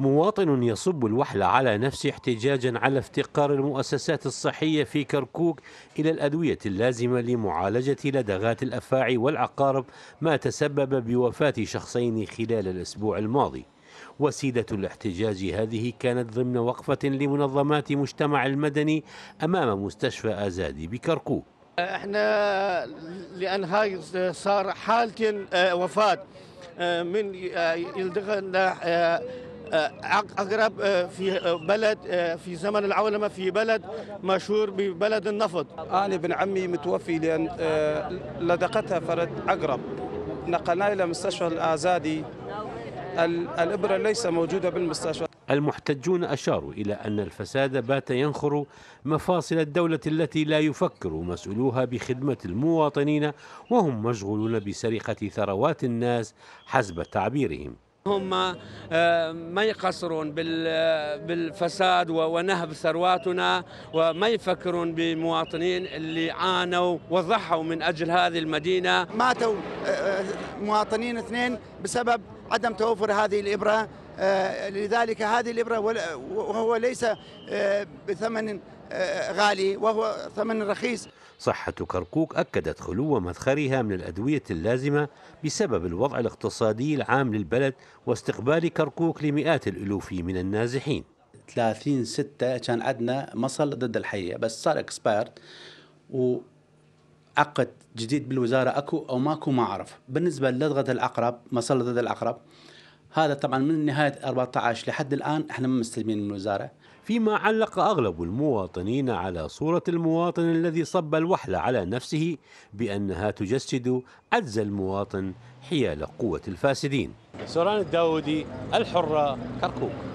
مواطن يصب الوحل على نفسه احتجاجا على افتقار المؤسسات الصحية في كركوك إلى الأدوية اللازمة لمعالجة لدغات الأفاعي والعقارب ما تسبب بوفاة شخصين خلال الأسبوع الماضي وسيلة الاحتجاج هذه كانت ضمن وقفة لمنظمات مجتمع المدني أمام مستشفى أزادي بكركوك احنا لان هاي صار حالتين آه، وفاه آه، من آه، يلدغ آه، اقرب آه، في آه، بلد في زمن العولمه في بلد مشهور ببلد النفط انا ابن عمي متوفي لان لدقتها فرد عقرب نقلناه الى مستشفى الازادي الابره ليس موجوده بالمستشفى المحتجون أشاروا إلى أن الفساد بات ينخر مفاصل الدولة التي لا يفكر مسؤولوها بخدمة المواطنين وهم مشغولون بسرقة ثروات الناس حسب تعبيرهم هم آه، ما يقصرون آه، بالفساد ونهب ثرواتنا وما يفكرون بمواطنين اللي عانوا وضحوا من اجل هذه المدينه ماتوا آه، مواطنين اثنين بسبب عدم توفر هذه الابره آه، لذلك هذه الإبرة وهو ليس آه، بثمن آه، غالي وهو ثمن رخيص صحة كركوك أكدت خلو مذخرها من الأدوية اللازمة بسبب الوضع الاقتصادي العام للبلد واستقبال كركوك لمئات الألوف من النازحين 30 6 كان عندنا مصل ضد الحية بس صار اكسبايرد وعقد جديد بالوزارة أكو أو ماكو ما أعرف بالنسبة للدغة العقرب مصل ضد العقرب هذا طبعا من نهايه 14 لحد الان احنا ما مستلمين من الوزاره فيما علق اغلب المواطنين على صوره المواطن الذي صب الوحله على نفسه بانها تجسد عجز المواطن حيال قوه الفاسدين. سوران الداودي الحره كركوك.